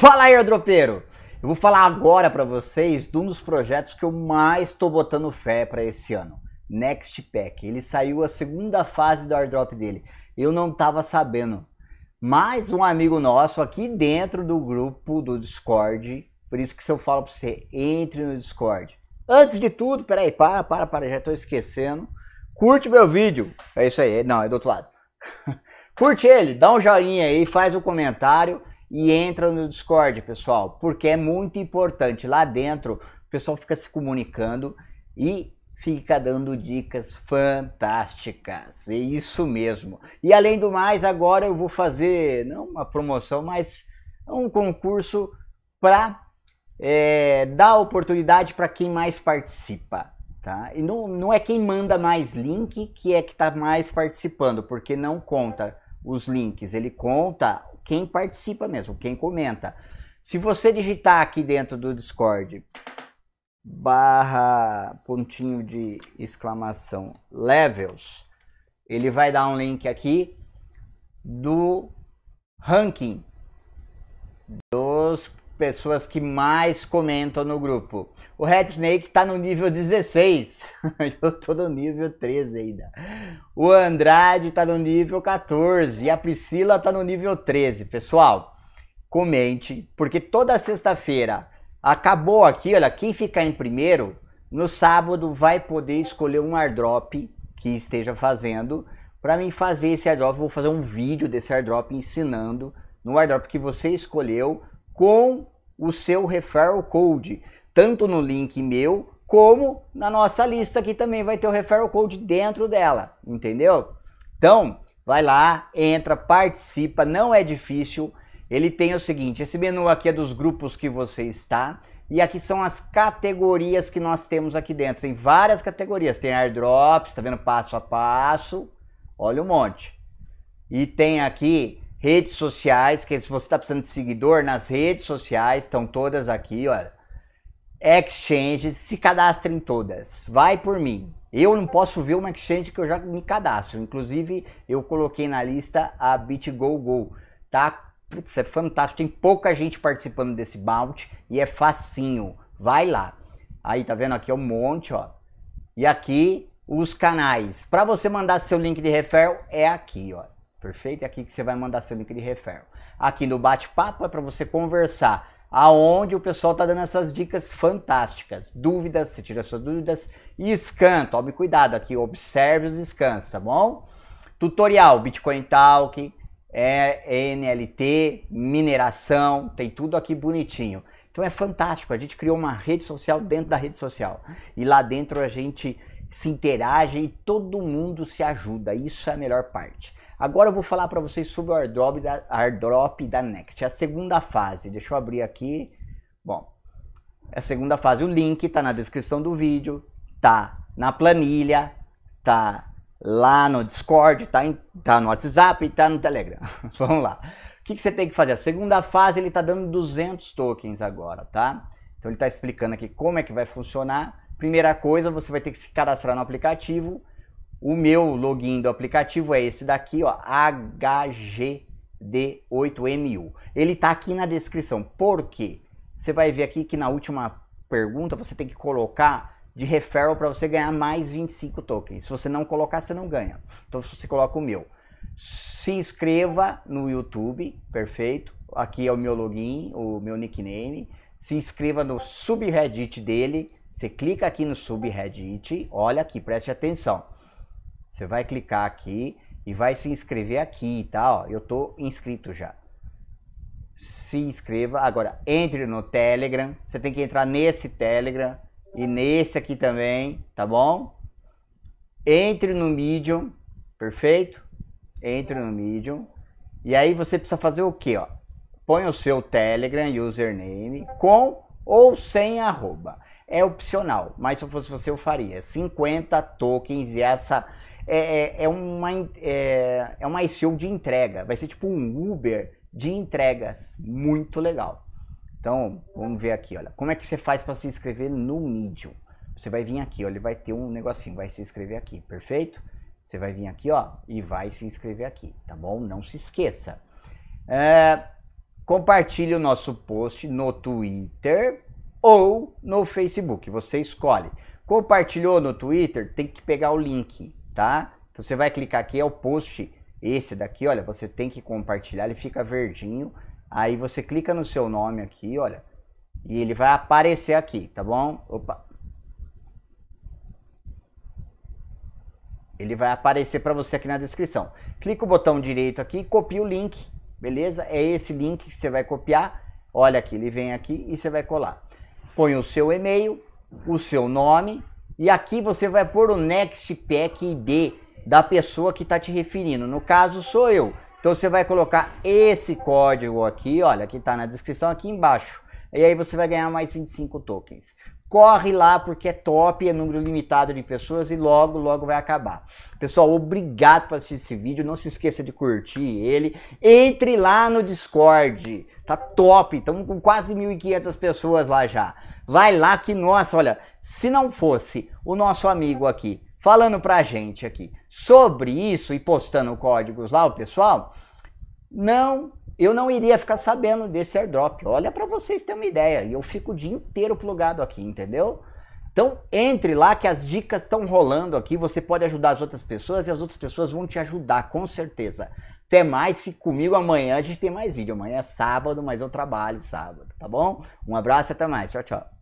Fala aí, dropeiro! Eu vou falar agora para vocês de um dos projetos que eu mais estou botando fé para esse ano. Next Pack. Ele saiu a segunda fase do airdrop dele. Eu não estava sabendo. Mas um amigo nosso aqui dentro do grupo do Discord, por isso que se eu falo para você, entre no Discord. Antes de tudo, peraí, para, para, para, já estou esquecendo. Curte meu vídeo. É isso aí, não, é do outro lado. Curte ele, dá um joinha aí, faz um comentário e entra no Discord, pessoal, porque é muito importante. Lá dentro, o pessoal fica se comunicando e fica dando dicas fantásticas. É isso mesmo. E além do mais, agora eu vou fazer não uma promoção, mas um concurso para é, dar oportunidade para quem mais participa. Tá? E não, não é quem manda mais link que é que está mais participando, porque não conta os links, ele conta quem participa mesmo, quem comenta. Se você digitar aqui dentro do Discord barra pontinho de exclamação levels, ele vai dar um link aqui do ranking dos pessoas que mais comentam no grupo. O Red Snake tá no nível 16. Eu tô no nível 13 ainda. O Andrade tá no nível 14 e a Priscila tá no nível 13. Pessoal, comente, porque toda sexta-feira acabou aqui, olha, quem ficar em primeiro, no sábado vai poder escolher um airdrop que esteja fazendo. Para mim fazer esse airdrop, vou fazer um vídeo desse airdrop ensinando no airdrop que você escolheu com o seu referral code, tanto no link meu como na nossa lista que também vai ter o referral code dentro dela, entendeu? Então, vai lá, entra, participa, não é difícil. Ele tem o seguinte, esse menu aqui é dos grupos que você está e aqui são as categorias que nós temos aqui dentro. Tem várias categorias, tem airdrops, tá vendo passo a passo, olha um monte. E tem aqui redes sociais, que se você está precisando de seguidor, nas redes sociais estão todas aqui, olha. Exchanges, se cadastrem todas. Vai por mim. Eu não posso ver uma exchange que eu já me cadastro. Inclusive, eu coloquei na lista a BitGoGo. Tá? Putz, é fantástico. Tem pouca gente participando desse bounty e é facinho. Vai lá. Aí, tá vendo? Aqui é um monte, ó. E aqui, os canais. Para você mandar seu link de referral, é aqui, ó. Perfeito? É aqui que você vai mandar seu link de referral. Aqui no bate-papo é para você conversar aonde o pessoal tá dando essas dicas fantásticas. Dúvidas, você tira suas dúvidas. E scan, tome cuidado aqui, observe os scans, tá bom? Tutorial, Bitcoin Talk, é, NLT, mineração, tem tudo aqui bonitinho. Então é fantástico, a gente criou uma rede social dentro da rede social. E lá dentro a gente se interage e todo mundo se ajuda, isso é a melhor parte. Agora eu vou falar para vocês sobre o airdrop da, airdrop da Next, é a segunda fase. Deixa eu abrir aqui. Bom, é a segunda fase, o link está na descrição do vídeo, tá na planilha, tá lá no Discord, tá, em, tá no WhatsApp e tá no Telegram. Vamos lá. O que, que, você tem que fazer? A segunda fase ele está dando 200 tokens agora, tá? Então ele está explicando aqui como é que vai funcionar. Primeira coisa, você vai ter que se cadastrar no aplicativo, o meu login do aplicativo é esse daqui, ó, HGD8MU. Ele tá aqui na descrição. Por quê? Você vai ver aqui que na última pergunta você tem que colocar de referral para você ganhar mais 25 tokens. Se você não colocar, você não ganha. Então você coloca o meu. Se inscreva no YouTube, perfeito? Aqui é o meu login, o meu nickname. Se inscreva no subreddit dele. Você clica aqui no subreddit, olha aqui, preste atenção. Você vai clicar aqui e vai se inscrever aqui, tá? Ó, eu tô inscrito já. Se inscreva. Agora, entre no Telegram. Você tem que entrar nesse Telegram e nesse aqui também, tá bom? Entre no Medium, perfeito? Entre no Medium. E aí você precisa fazer o quê, ó? Põe o seu Telegram username com ou sem arroba. É opcional, mas se eu fosse você eu faria. 50 tokens e essa é, é, é, uma, é, é uma ICO de entrega. Vai ser tipo um Uber de entregas. Muito legal. Então, vamos ver aqui, olha. Como é que você faz para se inscrever no Medium? Você vai vir aqui, olha, ele vai ter um negocinho, vai se inscrever aqui, perfeito? Você vai vir aqui, ó, e vai se inscrever aqui, tá bom? Não se esqueça. É, compartilhe o nosso post no Twitter ou no Facebook, você escolhe. Compartilhou no Twitter, tem que pegar o link tá? Então você vai clicar aqui, é o post, esse daqui, olha, você tem que compartilhar, ele fica verdinho. Aí você clica no seu nome aqui, olha, e ele vai aparecer aqui, tá bom? Opa! Ele vai aparecer para você aqui na descrição. Clica o botão direito aqui, copia o link, beleza? É esse link que você vai copiar. Olha aqui, ele vem aqui e você vai colar. Põe o seu e-mail, o seu nome, e aqui você vai pôr o Next Pack ID da pessoa que está te referindo. No caso, sou eu. Então você vai colocar esse código aqui, olha, que está na descrição aqui embaixo. E aí você vai ganhar mais 25 tokens. Corre lá porque é top, é número limitado de pessoas e logo, logo vai acabar. Pessoal, obrigado por assistir esse vídeo. Não se esqueça de curtir ele. Entre lá no Discord. Tá top, estamos com quase 1.500 pessoas lá já. Vai lá que, nossa, olha, se não fosse o nosso amigo aqui falando pra gente aqui sobre isso e postando códigos lá, o pessoal, não, eu não iria ficar sabendo desse airdrop. Olha para vocês terem uma ideia, eu fico o dia inteiro plugado aqui, entendeu? Então entre lá que as dicas estão rolando aqui, você pode ajudar as outras pessoas e as outras pessoas vão te ajudar, com certeza. Até mais, fique comigo amanhã, a gente tem mais vídeo. Amanhã é sábado, mas eu trabalho sábado, tá bom? Um abraço e até mais. Tchau, tchau.